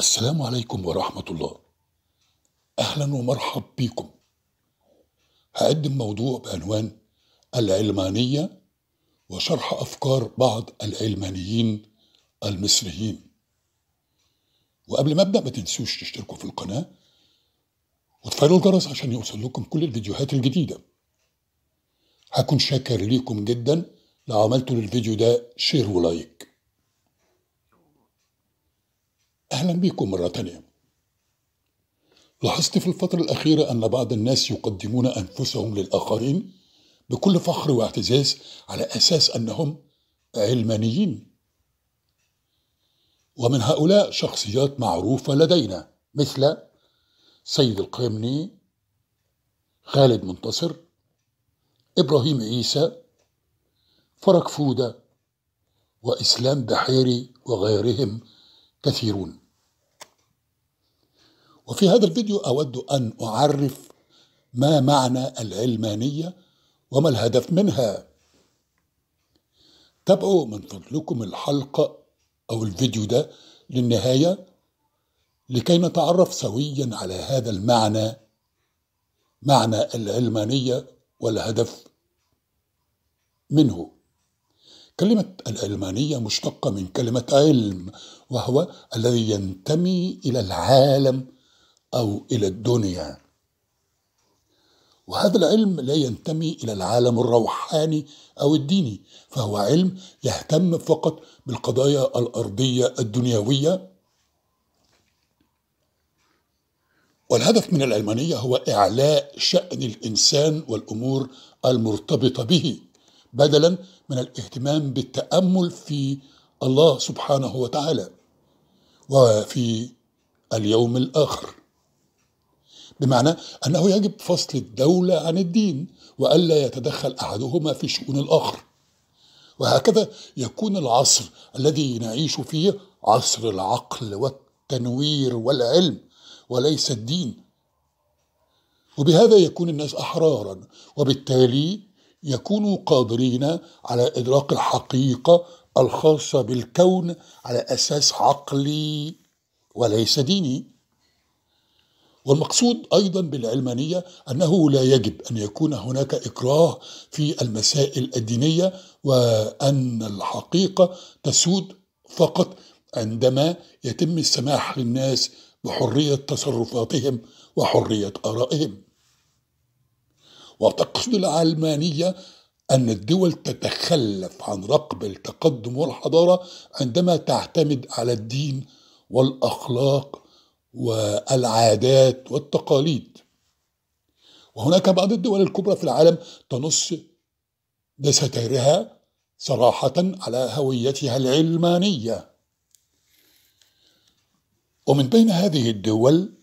السلام عليكم ورحمة الله أهلا ومرحب بكم هقدم موضوع بعنوان العلمانية وشرح أفكار بعض العلمانيين المصريين وقبل ما أبدأ ما تنسوش تشتركوا في القناة وتفعلوا الجرس عشان يوصل لكم كل الفيديوهات الجديدة هكون شاكر ليكم جدا لو عملتوا للفيديو ده شير ولايك أهلا بيكم مرة تانية لاحظت في الفترة الأخيرة أن بعض الناس يقدمون أنفسهم للآخرين بكل فخر واعتزاز على أساس أنهم علمانيين ومن هؤلاء شخصيات معروفة لدينا مثل سيد القيمني خالد منتصر إبراهيم عيسى فرج فودة وإسلام بحيري وغيرهم كثيرون وفي هذا الفيديو أود أن أعرف ما معنى العلمانية وما الهدف منها تابعوا من فضلكم الحلقة أو الفيديو ده للنهاية لكي نتعرف سويا على هذا المعنى معنى العلمانية والهدف منه كلمة العلمانية مشتقة من كلمة علم وهو الذي ينتمي إلى العالم أو إلى الدنيا وهذا العلم لا ينتمي إلى العالم الروحاني أو الديني فهو علم يهتم فقط بالقضايا الأرضية الدنيوية والهدف من العلمانية هو إعلاء شأن الإنسان والأمور المرتبطة به بدلا من الاهتمام بالتأمل في الله سبحانه وتعالى وفي اليوم الآخر بمعنى أنه يجب فصل الدولة عن الدين وألا يتدخل أحدهما في شؤون الآخر وهكذا يكون العصر الذي نعيش فيه عصر العقل والتنوير والعلم وليس الدين وبهذا يكون الناس أحرارا وبالتالي يكونوا قادرين على إدراك الحقيقة الخاصة بالكون على أساس عقلي وليس ديني والمقصود ايضا بالعلمانيه انه لا يجب ان يكون هناك اكراه في المسائل الدينيه وان الحقيقه تسود فقط عندما يتم السماح للناس بحريه تصرفاتهم وحريه ارائهم وتقصد العلمانيه أن الدول تتخلف عن رقب التقدم والحضارة عندما تعتمد على الدين والأخلاق والعادات والتقاليد وهناك بعض الدول الكبرى في العالم تنص بستائرها صراحة على هويتها العلمانية ومن بين هذه الدول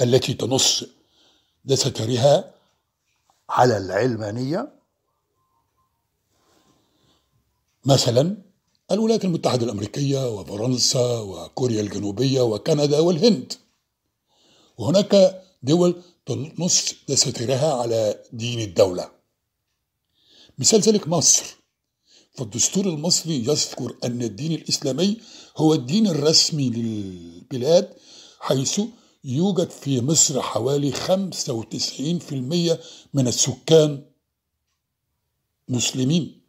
التي تنص بستائرها على العلمانية مثلا الولايات المتحدة الأمريكية وفرنسا وكوريا الجنوبية وكندا والهند وهناك دول تنص دساتيرها على دين الدولة مثال ذلك مصر فالدستور المصري يذكر أن الدين الإسلامي هو الدين الرسمي للبلاد حيث يوجد في مصر حوالي 95% من السكان مسلمين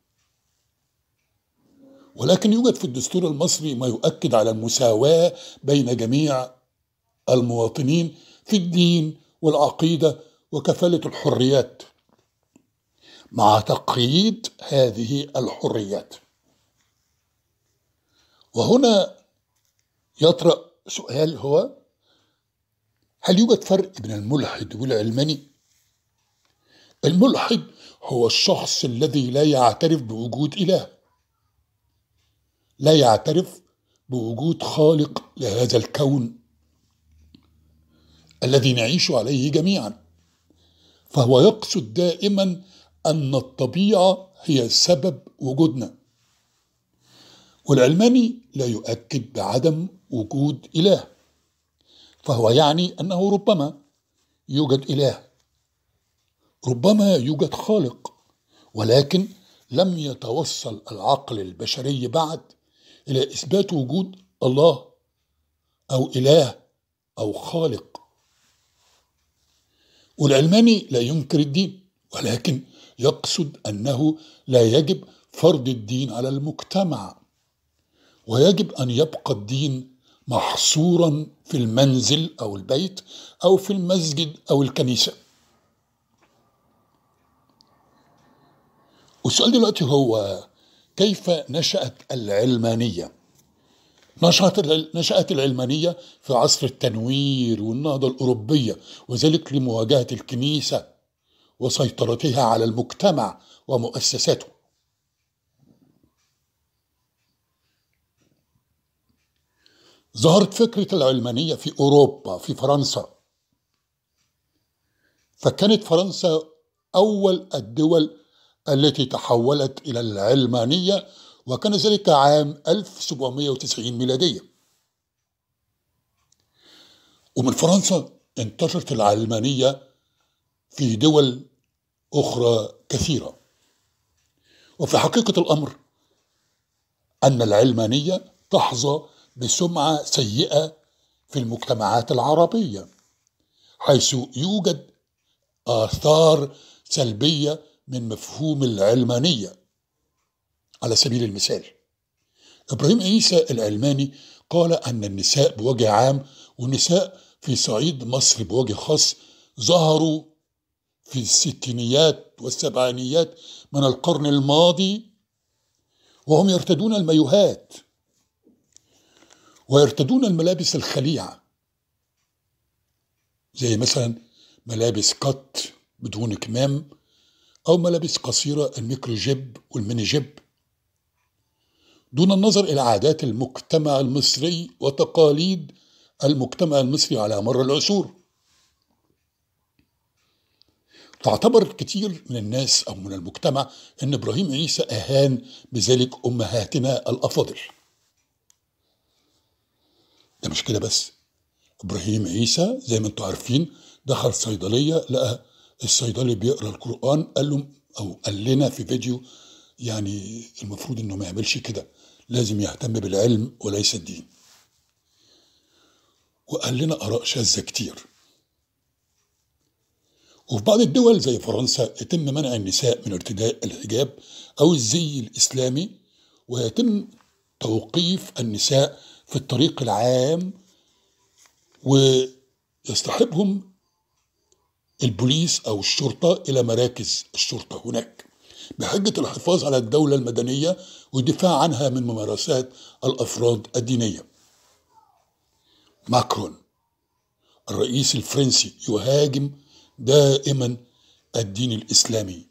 ولكن يوجد في الدستور المصري ما يؤكد على المساواة بين جميع المواطنين في الدين والعقيدة وكفالة الحريات مع تقييد هذه الحريات وهنا يطرأ سؤال هو هل يوجد فرق بين الملحد والعلماني؟ الملحد هو الشخص الذي لا يعترف بوجود إله لا يعترف بوجود خالق لهذا الكون الذي نعيش عليه جميعا فهو يقصد دائما ان الطبيعه هي سبب وجودنا والعلماني لا يؤكد بعدم وجود اله فهو يعني انه ربما يوجد اله ربما يوجد خالق ولكن لم يتوصل العقل البشري بعد إلى إثبات وجود الله أو إله أو خالق والعلماني لا ينكر الدين ولكن يقصد أنه لا يجب فرض الدين على المجتمع ويجب أن يبقى الدين محصورا في المنزل أو البيت أو في المسجد أو الكنيسة والسؤال دلوقتي هو كيف نشأت العلمانية نشأت نشأت العلمانية في عصر التنوير والنهضة الأوروبية وذلك لمواجهة الكنيسة وسيطرتها على المجتمع ومؤسساته ظهرت فكرة العلمانية في أوروبا في فرنسا فكانت فرنسا أول الدول التي تحولت إلى العلمانية وكان ذلك عام 1790 ميلادية ومن فرنسا انتشرت العلمانية في دول أخرى كثيرة وفي حقيقة الأمر أن العلمانية تحظى بسمعة سيئة في المجتمعات العربية حيث يوجد آثار سلبية من مفهوم العلمانية على سبيل المثال إبراهيم عيسى العلماني قال أن النساء بوجه عام والنساء في صعيد مصر بوجه خاص ظهروا في الستينيات والسبعينيات من القرن الماضي وهم يرتدون الميوهات ويرتدون الملابس الخليعة زي مثلا ملابس قط بدون كمام أو ملابس قصيرة الميكروجيب والمينيجيب دون النظر إلى عادات المجتمع المصري وتقاليد المجتمع المصري على مر العصور تعتبر كتير من الناس أو من المجتمع أن إبراهيم عيسى أهان بذلك أمهاتنا الأفاضل ده مش كده بس إبراهيم عيسى زي ما انتم عارفين دخل صيدلية لقى الصيدلي بيقرا القران قال له او قال لنا في فيديو يعني المفروض انه ما يعملش كده لازم يهتم بالعلم وليس الدين وقال لنا اراء شاذه كتير وفي بعض الدول زي فرنسا يتم منع النساء من ارتداء الحجاب او الزي الاسلامي ويتم توقيف النساء في الطريق العام ويستحبهم البوليس أو الشرطة إلى مراكز الشرطة هناك بحجة الحفاظ على الدولة المدنية والدفاع عنها من ممارسات الأفراد الدينية ماكرون الرئيس الفرنسي يهاجم دائما الدين الإسلامي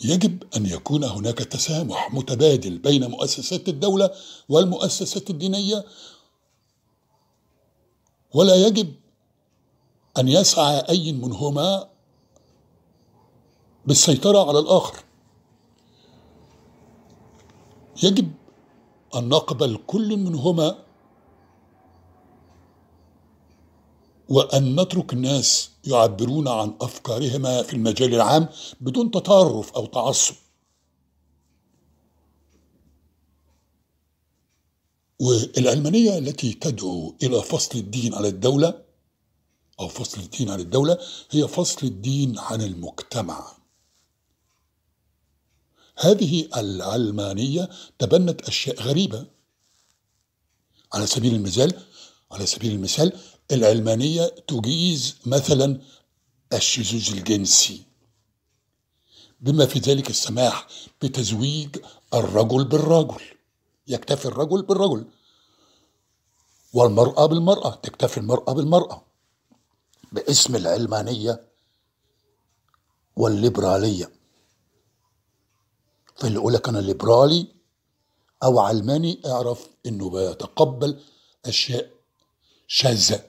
يجب أن يكون هناك تسامح متبادل بين مؤسسات الدولة والمؤسسات الدينية ولا يجب أن يسعى أي منهما بالسيطرة على الآخر يجب أن نقبل كل منهما وأن نترك الناس يعبرون عن أفكارهما في المجال العام بدون تطرف أو تعصب والعلمانية التي تدعو إلى فصل الدين على الدولة أو فصل الدين عن الدولة هي فصل الدين عن المجتمع هذه العلمانية تبنت أشياء غريبة على سبيل المثال على سبيل المثال العلمانية تجيز مثلا الشذوذ الجنسي بما في ذلك السماح بتزويج الرجل بالرجل يكتفي الرجل بالرجل والمرأة بالمرأة تكتفي المرأة بالمرأة باسم العلمانية والليبرالية فاللي لك أنا ليبرالي أو علماني اعرف إنه بيتقبل أشياء شاذة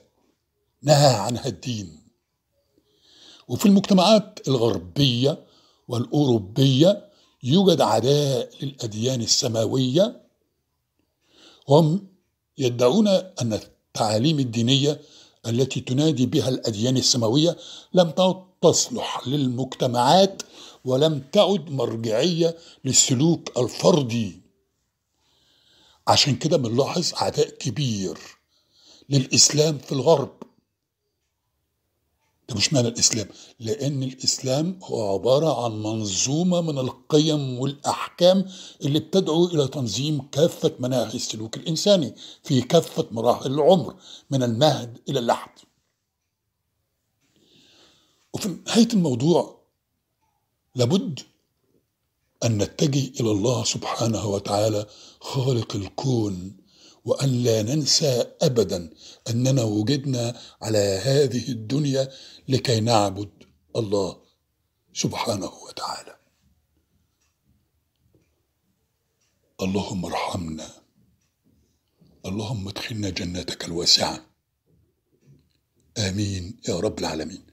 نهى عنها الدين وفي المجتمعات الغربية والأوروبية يوجد عداء للأديان السماوية هم يدعون أن التعاليم الدينية التي تنادي بها الأديان السماوية لم تعد تصلح للمجتمعات ولم تعد مرجعية للسلوك الفردي عشان كده بنلاحظ عداء كبير للإسلام في الغرب ده مش معنى الإسلام لأن الإسلام هو عبارة عن منظومة من القيم والأحكام اللي بتدعو إلى تنظيم كافة مناهج السلوك الإنساني في كافة مراحل العمر من المهد إلى اللحد وفي نهاية الموضوع لابد أن نتجه إلى الله سبحانه وتعالى خالق الكون وأن لا ننسى أبدا أننا وجدنا على هذه الدنيا لكي نعبد الله سبحانه وتعالى اللهم ارحمنا اللهم ادخلنا جنتك الواسعه امين يا رب العالمين